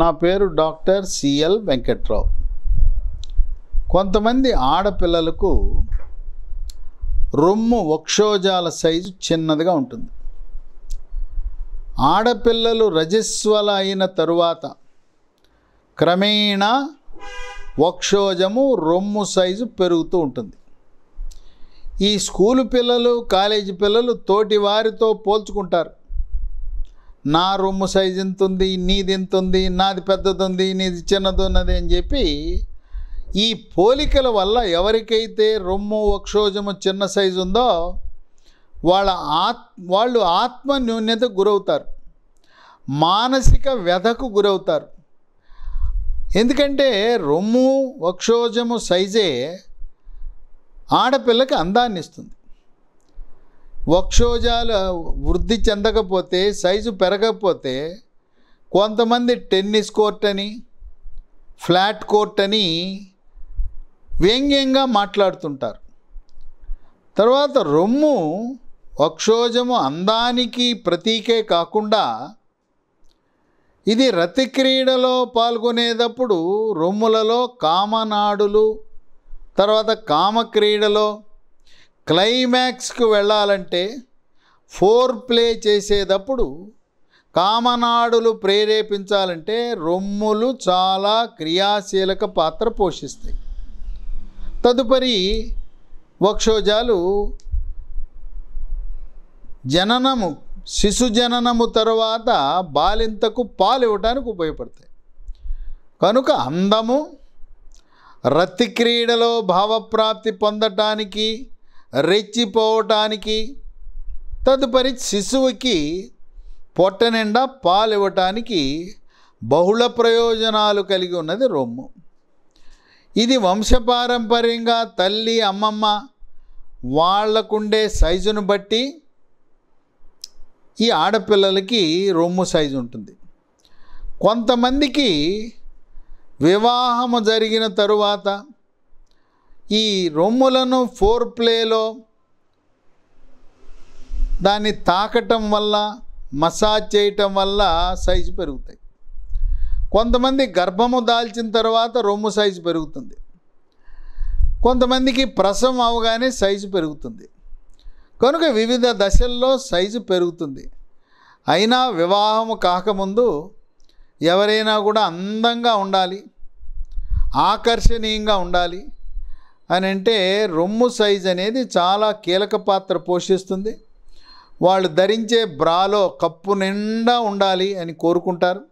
నా పేరు doctor C L Venkatrao కొంతమంది ఆడపిల్లలకు రొమ్ము వక్షోజాల సైజు చిన్నదిగా ఉంటుంది ఆడపిల్లలు రజస్వల అయిన తరువాత క్రమేణా వక్షోజము రొమ్ము సైజు పెరుగుతూ ఉంటుంది ఈ స్కూలు పిల్లలు కాలేజీ పిల్లలు తోటి వారితో పోల్చుకుంటారు నా రూమ్ సైజ్ ఎంత ఉంది నీది ఇంత ఉంది నాది పెద్దది ఉంది నీది చిన్నది ఉన్నది అని చెప్పి ఈ పోలికల వల్ల ఎవరికైతే రొమ్ము వక్షోజము చిన్న సైజు ఉందో వాళ్ళ ఆత్ వాళ్ళు ఆత్మ న్యూన్యత గురవుతారు మానసిక వ్యధకు గురవుతారు ఎందుకంటే రొమ్ము వక్షోజము సైజే ఆడపిల్లకి అందాన్ని ఇస్తుంది వక్షోజాల వృద్ధి చెందకపోతే సైజు పెరగకపోతే కొంతమంది టెన్నిస్ కోర్ట్ అని ఫ్లాట్ కోర్ట్ అని వ్యంగ్యంగా మాట్లాడుతుంటారు తర్వాత రొమ్ము వక్షోజము అందానికి ప్రతీకే కాకుండా ఇది రతిక్రీడలో పాల్గొనేటప్పుడు రొమ్ములలో కామనాడులు తర్వాత కామక్రీడలో క్లైమాక్స్కు వెళ్ళాలంటే ఫోర్ ప్లే చేసేటప్పుడు కామనాడులు ప్రేరేపించాలంటే రొమ్ములు చాలా క్రియాశీలక పాత్ర పోషిస్తాయి తదుపరి వక్షోజాలు జననము శిశు జననము తర్వాత బాలింతకు పాలు ఇవ్వటానికి ఉపయోగపడతాయి కనుక అందము రతిక్రీడలో క్రీడలో భావప్రాప్తి పొందటానికి రెచ్చిపోవటానికి తదుపరి శిశువుకి పొట్ట నిండా పాలు ఇవ్వటానికి బహుళ ప్రయోజనాలు కలిగి ఉన్నది రొమ్ము ఇది వంశపారంపర్యంగా తల్లి అమ్మమ్మ వాళ్లకుండే సైజును బట్టి ఈ ఆడపిల్లలకి రొమ్ము సైజు ఉంటుంది కొంతమందికి వివాహము జరిగిన తరువాత ఈ రొమ్ములను ఫోర్ ప్లేలో దాన్ని తాకటం వల్ల మసాజ్ చేయటం వల్ల సైజు పెరుగుతాయి కొంతమంది గర్భము దాల్చిన తర్వాత రొమ్ము సైజు పెరుగుతుంది కొంతమందికి ప్రసవం అవగానే సైజు పెరుగుతుంది కనుక వివిధ దశల్లో సైజు పెరుగుతుంది అయినా వివాహము కాకముందు ఎవరైనా కూడా అందంగా ఉండాలి ఆకర్షణీయంగా ఉండాలి అని అంటే రొమ్ము సైజ్ అనేది చాలా కీలక పాత్ర పోషిస్తుంది వాళ్ళు ధరించే బ్రాలో కప్పు నిండా ఉండాలి అని కోరుకుంటారు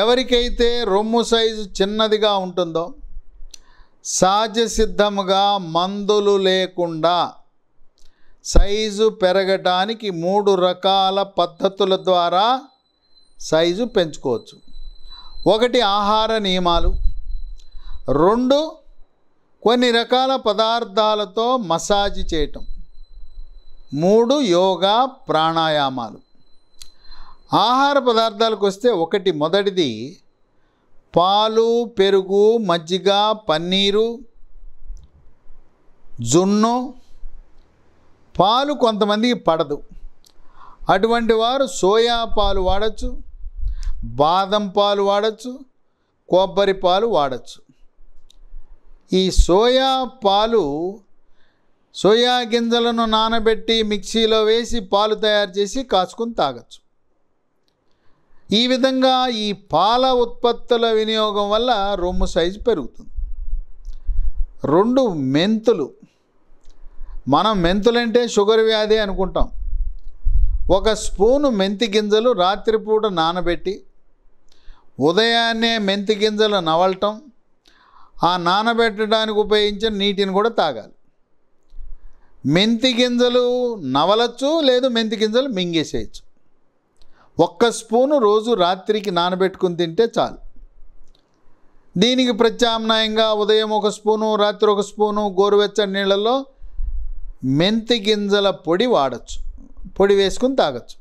ఎవరికైతే రొమ్ము సైజు చిన్నదిగా ఉంటుందో సహజసిద్ధముగా మందులు లేకుండా సైజు పెరగటానికి మూడు రకాల పద్ధతుల ద్వారా సైజు పెంచుకోవచ్చు ఒకటి ఆహార నియమాలు రెండు కొన్ని రకాల పదార్థాలతో మసాజ్ చేయటం మూడు యోగా ప్రాణాయామాలు ఆహార పదార్థాలకు వస్తే ఒకటి మొదటిది పాలు పెరుగు మజ్జిగ పన్నీరు జున్ను పాలు కొంతమందికి పడదు అటువంటి వారు సోయా పాలు వాడచ్చు బాదం పాలు వాడచ్చు కొబ్బరి పాలు వాడచ్చు ఈ సోయా పాలు సోయా గింజలను నానబెట్టి మిక్సీలో వేసి పాలు తయారు చేసి కాచుకుని తాగచ్చు ఈ విధంగా ఈ పాల ఉత్పత్తుల వినియోగం వల్ల రొమ్ము సైజు పెరుగుతుంది రెండు మెంతులు మనం మెంతులంటే షుగర్ వ్యాధి అనుకుంటాం ఒక స్పూను మెంతి గింజలు రాత్రిపూట నానబెట్టి ఉదయాన్నే మెంతి గింజలు నవలటం ఆ నానబెట్టడానికి ఉపయోగించిన నీటిని కూడా తాగాలి మెంతి గింజలు నవలచ్చు లేదు మెంతి గింజలు మింగేసేయచ్చు ఒక్క స్పూను రోజు రాత్రికి నానబెట్టుకుని తింటే చాలు దీనికి ప్రత్యామ్నాయంగా ఉదయం ఒక స్పూను రాత్రి ఒక స్పూను గోరువెచ్చని నీళ్ళల్లో మెంతి గింజల పొడి వాడచ్చు పొడి వేసుకుని తాగచ్చు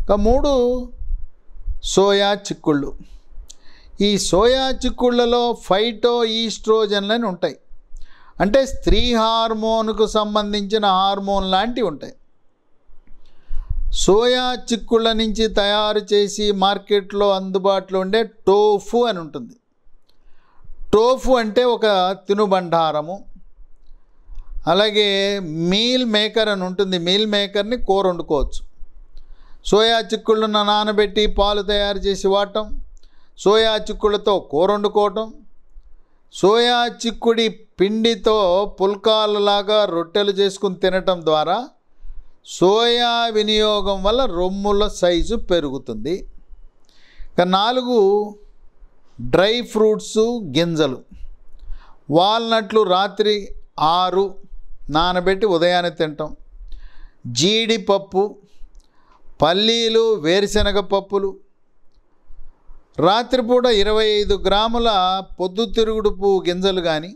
ఇంకా మూడు సోయా చిక్కుళ్ళు ఈ సోయా చిక్కుళ్ళలో ఫైటో ఈస్ట్రోజన్లని ఉంటాయి అంటే స్త్రీ హార్మోన్కు సంబంధించిన హార్మోన్ లాంటివి ఉంటాయి సోయా చిక్కుళ్ళ నుంచి తయారు చేసి మార్కెట్లో అందుబాటులో ఉండే టోఫు అని ఉంటుంది టోఫు అంటే ఒక తినుబండారము అలాగే మీల్ మేకర్ అని ఉంటుంది మీల్ మేకర్ని కూర వండుకోవచ్చు సోయా చిక్కుళ్ళను నానబెట్టి పాలు తయారు చేసి వాడటం సోయా చిక్కుడుతో కూర వండుకోవటం సోయా చిక్కుడి పిండితో పుల్కాలలాగా రొట్టెలు చేసుకుని తినటం ద్వారా సోయా వినియోగం వల్ల రొమ్ముల సైజు పెరుగుతుంది ఇక నాలుగు డ్రై ఫ్రూట్స్ గింజలు వాల్నట్లు రాత్రి ఆరు నానబెట్టి ఉదయాన్నే తింటాం జీడిపప్పు పల్లీలు వేరుశనగ పప్పులు రాత్రిపూట ఇరవై ఐదు గ్రాముల పొద్దుతిరుగుడు పువ్వు గింజలు కానీ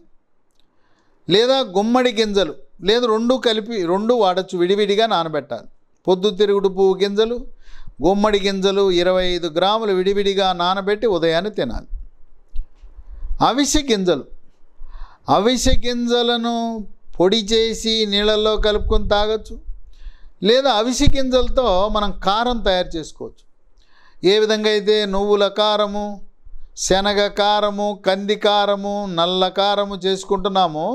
లేదా గుమ్మడి గింజలు లేదు రెండు కలిపి రెండు వాడచ్చు విడివిడిగా నానబెట్టాలి పొద్దుతిరుగుడు పువ్వు గింజలు గుమ్మడి గింజలు ఇరవై ఐదు గ్రాములు విడివిడిగా నానబెట్టి ఉదయాన్నే తినాలి అవిసె గింజలు అవిసె గింజలను పొడి చేసి నీళ్ళల్లో కలుపుకొని తాగొచ్చు లేదా అవిసె గింజలతో మనం కారం తయారు చేసుకోవచ్చు ఏ విధంగా అయితే నువ్వుల కారము శనగ కారము కంది కారము నల్ల కారము చేసుకుంటున్నామో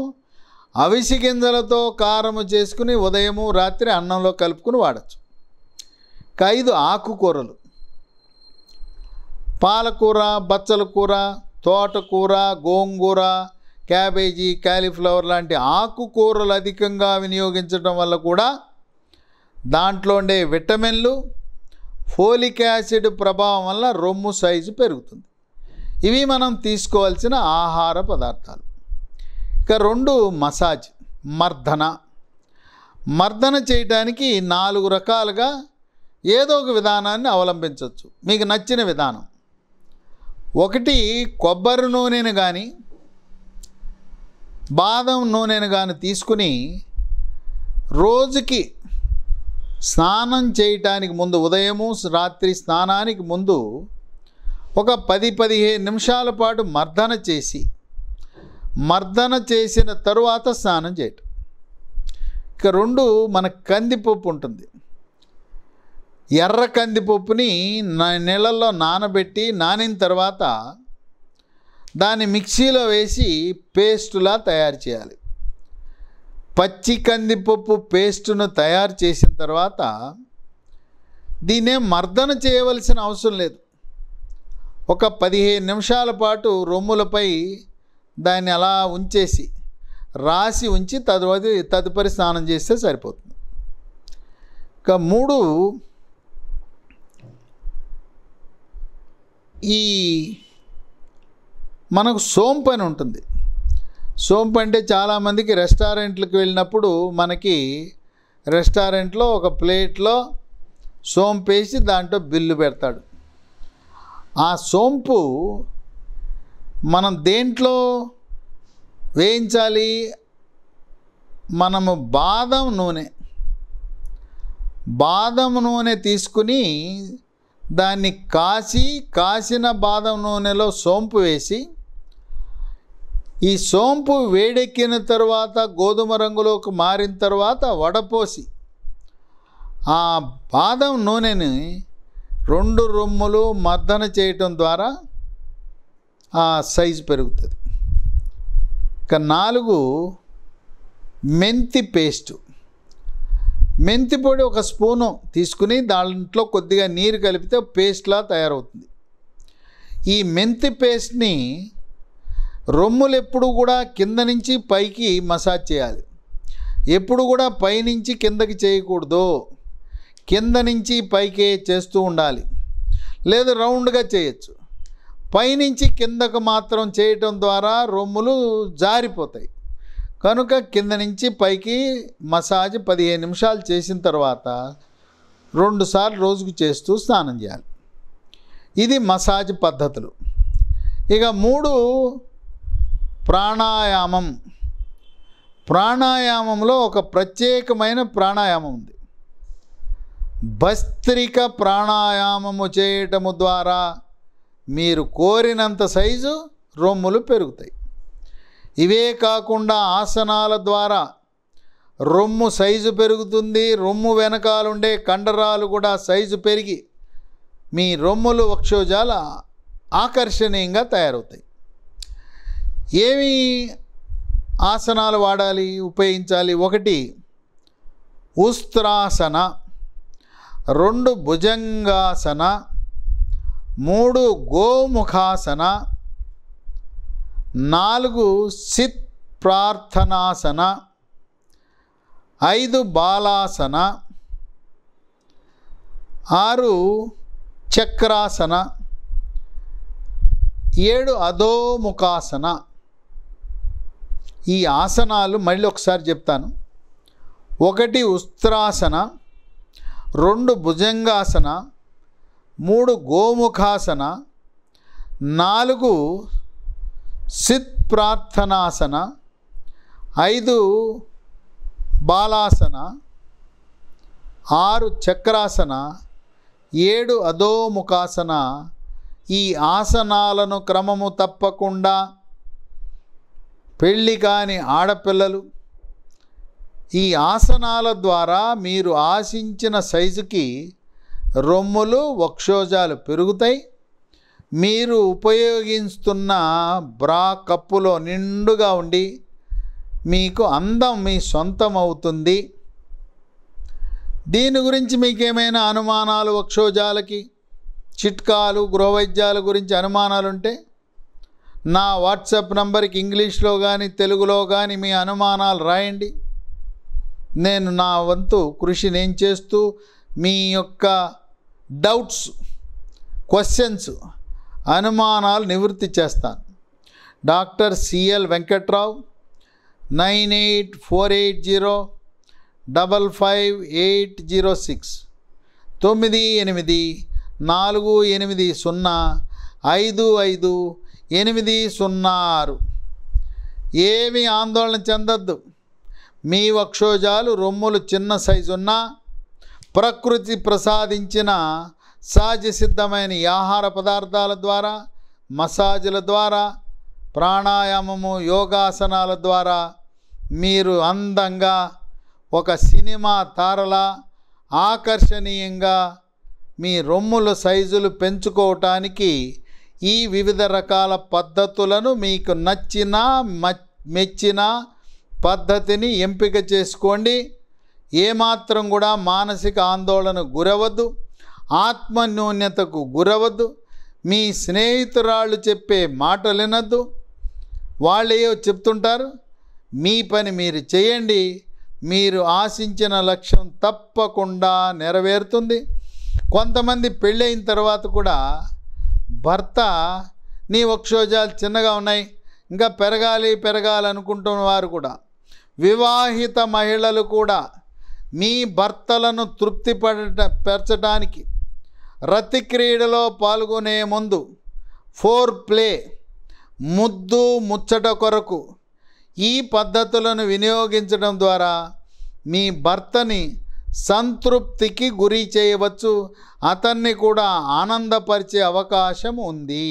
అవిసి గింజలతో కారము చేసుకుని ఉదయము రాత్రి అన్నంలో కలుపుకుని వాడచ్చు ఐదు ఆకుకూరలు పాలకూర బచ్చల కూర తోటకూర గోంగూర క్యాబేజీ క్యాలీఫ్లవర్ లాంటి ఆకుకూరలు అధికంగా వినియోగించడం వల్ల కూడా దాంట్లో ఉండే విటమిన్లు ఫోలిక్ యాసిడ్ ప్రభావం వల్ల రొమ్ము సైజు పెరుగుతుంది ఇవి మనం తీసుకోవాల్సిన ఆహార పదార్థాలు ఇక రెండు మసాజ్ మర్దన మర్దన చేయడానికి నాలుగు రకాలుగా ఏదో ఒక విధానాన్ని అవలంబించవచ్చు మీకు నచ్చిన విధానం ఒకటి కొబ్బరి నూనెను కానీ బాదం నూనెను కానీ తీసుకుని రోజుకి స్నానం చేయటానికి ముందు ఉదయము రాత్రి స్నానానికి ముందు ఒక పది పదిహేను నిమిషాల పాటు మర్దన చేసి మర్దన చేసిన తరువాత స్నానం చేయటం ఇక రెండు మన కందిపప్పు ఉంటుంది ఎర్ర కందిపప్పుని నీళ్ళల్లో నానబెట్టి నానిన తర్వాత దాన్ని మిక్సీలో వేసి పేస్టులా తయారు చేయాలి పచ్చి కందిపప్పు పేస్టును తయారు చేసిన తర్వాత దీన్నే మర్దన చేయవలసిన అవసరం లేదు ఒక పదిహేను నిమిషాల పాటు రొమ్ములపై దాన్ని అలా ఉంచేసి రాసి ఉంచి తదు తదుపరి స్నానం చేస్తే సరిపోతుంది ఇక మూడు ఈ మనకు సోంపు అని ఉంటుంది సోంపు అంటే చాలామందికి రెస్టారెంట్లకు వెళ్ళినప్పుడు మనకి రెస్టారెంట్లో ఒక ప్లేట్లో సోంపు వేసి దాంట్లో బిల్లు పెడతాడు ఆ సోంపు మనం దేంట్లో వేయించాలి మనము బాదం నూనె బాదం నూనె తీసుకుని దాన్ని కాసి కాసిన బాదం నూనెలో సోంపు వేసి ఈ సోంపు వేడెక్కిన తర్వాత గోధుమ రంగులోకి మారిన తర్వాత వడపోసి ఆ బాదం నూనెని రెండు రొమ్ములు మర్దన చేయటం ద్వారా ఆ సైజు పెరుగుతుంది ఇక నాలుగు మెంతి పేస్టు మెంతి పొడి ఒక స్పూను తీసుకుని దాంట్లో కొద్దిగా నీరు కలిపితే పేస్ట్లా తయారవుతుంది ఈ మెంతి పేస్ట్ని రొమ్ములు ఎప్పుడు కూడా కింద నుంచి పైకి మసాజ్ చేయాలి ఎప్పుడు కూడా పైనుంచి కిందకి చేయకూడదు కింద నుంచి పైకే చేస్తూ ఉండాలి లేదు రౌండ్గా చేయొచ్చు పైనుంచి కిందకు మాత్రం చేయటం ద్వారా రొమ్ములు జారిపోతాయి కనుక కింద నుంచి పైకి మసాజ్ పదిహేను నిమిషాలు చేసిన తర్వాత రెండుసార్లు రోజుకు చేస్తూ స్నానం చేయాలి ఇది మసాజ్ పద్ధతులు ఇక మూడు ప్రాణాయామం ప్రాణాయామంలో ఒక ప్రత్యేకమైన ప్రాణాయామం ఉంది భస్త్రిక ప్రాణాయామము చేయటము ద్వారా మీరు కోరినంత సైజు రొమ్ములు పెరుగుతాయి ఇవే కాకుండా ఆసనాల ద్వారా రొమ్ము సైజు పెరుగుతుంది రొమ్ము వెనకాలుండే కండరాలు కూడా సైజు పెరిగి మీ రొమ్ములు వక్షోజాల ఆకర్షణీయంగా తయారవుతాయి ఏమి ఆసనాలు వాడాలి ఉపయోగించాలి ఒకటి ఉస్త్రాసన రెండు భుజంగాసన మూడు గోముఖాసన నాలుగు సిత్ ప్రార్థనాసన ఐదు బాలాసన ఆరు చక్రాసన ఏడు అధోముఖాసన ఈ ఆసనాలు మళ్ళీ ఒకసారి చెప్తాను ఒకటి ఉస్త్రాసన రెండు భుజంగాసన మూడు గోముఖాసన నాలుగు సిత్ ప్రార్థనాసన ఐదు బాలాసన ఆరు చక్రాసన ఏడు అధోముఖాసన ఈ ఆసనాలను క్రమము తప్పకుండా పెళ్ళి కాని ఆడపిల్లలు ఈ ఆసనాల ద్వారా మీరు ఆశించిన సైజుకి రొమ్ములు వక్షోజాలు పెరుగుతాయి మీరు ఉపయోగిస్తున్న బ్రా కప్పులో నిండుగా ఉండి మీకు అందం మీ సొంతం అవుతుంది దీని గురించి మీకేమైనా అనుమానాలు వక్షోజాలకి చిట్కాలు గృహవైద్యాల గురించి అనుమానాలుంటే నా వాట్సాప్ నంబర్కి ఇంగ్లీష్లో కానీ తెలుగులో కానీ మీ అనుమానాలు రాయండి నేను నా వంతు కృషి నేను చేస్తూ మీ యొక్క డౌట్స్ క్వశ్చన్స్ అనుమానాలు నివృత్తి చేస్తాను doctor C L Venkatrao nine eight four eight zero double five eight zero six తొమ్మిది ఎనిమిది నాలుగు ఎనిమిది సున్నా ఐదు ఐదు ఎనిమిది సున్నా ఆరు ఏమి ఆందోళన చెందద్దు మీ వక్షోజాలు రొమ్ములు చిన్న సైజున్నా ప్రకృతి ప్రసాదించిన సహజ సిద్ధమైన ఆహార పదార్థాల ద్వారా మసాజుల ద్వారా ప్రాణాయామము యోగాసనాల ద్వారా మీరు అందంగా ఒక సినిమా తారలా ఆకర్షణీయంగా మీ రొమ్ముల సైజులు పెంచుకోవటానికి ఈ వివిధ రకాల పద్ధతులను మీకు నచ్చిన మెచ్చిన పద్ధతిని ఎంపిక చేసుకోండి ఏమాత్రం కూడా మానసిక ఆందోళన గురవద్దు ఆత్మన్యూన్యతకు గురవద్దు మీ స్నేహితురాళ్ళు చెప్పే మాటలు వినద్దు వాళ్ళేయో చెప్తుంటారు మీ పని మీరు చేయండి మీరు ఆశించిన లక్ష్యం తప్పకుండా నెరవేరుతుంది కొంతమంది పెళ్ళైన తర్వాత కూడా భర్త నీ వక్షోజాలు చిన్నగా ఉన్నాయి ఇంకా పెరగాలి పెరగాలనుకుంటున్న వారు కూడా వివాహిత మహిళలు కూడా మీ భర్తలను పడట పెరచడానికి రతి క్రీడలో పాల్గొనే ముందు ఫోర్ ప్లే ముద్దు ముచ్చట కొరకు ఈ పద్ధతులను వినియోగించడం ద్వారా మీ భర్తని సంతృప్తికి గురి చేయవచ్చు అతన్ని కూడా ఆనందపరిచే అవకాశం ఉంది